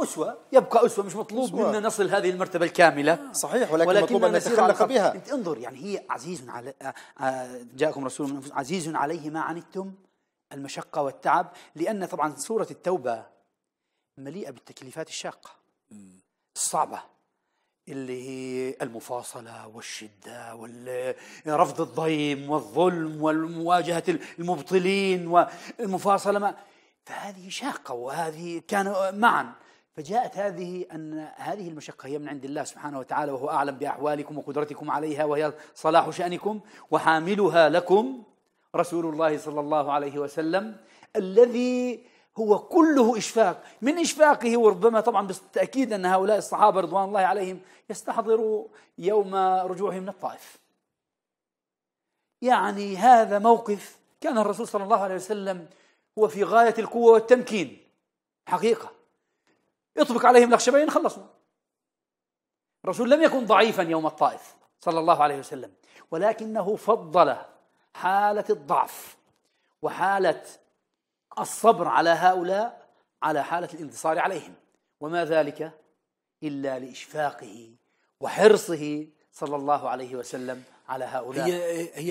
أسوة يبقى أسوة مش مطلوب أسوة. منا نصل هذه المرتبة الكاملة آه. صحيح ولكن, ولكن مطلوب أن نتخلق بها انت انظر يعني هي عزيز على آه، آه، جاءكم رسول من أنفسكم عزيز عليه ما عنتم المشقة والتعب لأن طبعا سورة التوبة مليئة بالتكليفات الشاقة الصعبة اللي هي المفاصلة والشدة ورفض الضيم والظلم والمواجهة المبطلين والمفاصلة ما فهذه شاقة وهذه كان معا فجاءت هذه أن هذه المشقة هي من عند الله سبحانه وتعالى وهو أعلم بأحوالكم وقدرتكم عليها وهي صلاح شأنكم وحاملها لكم رسول الله صلى الله عليه وسلم الذي هو كله إشفاق من إشفاقه وربما طبعا بالتأكيد أن هؤلاء الصحابة رضوان الله عليهم يستحضروا يوم رجوعهم من الطائف يعني هذا موقف كان الرسول صلى الله عليه وسلم هو في غاية القوة والتمكين حقيقة اطبق عليهم الأخشبين خلصوا الرسول لم يكن ضعيفا يوم الطائف صلى الله عليه وسلم ولكنه فضل حالة الضعف وحالة الصبر على هؤلاء على حالة الانتصار عليهم وما ذلك إلا لإشفاقه وحرصه صلى الله عليه وسلم على هؤلاء هي, هي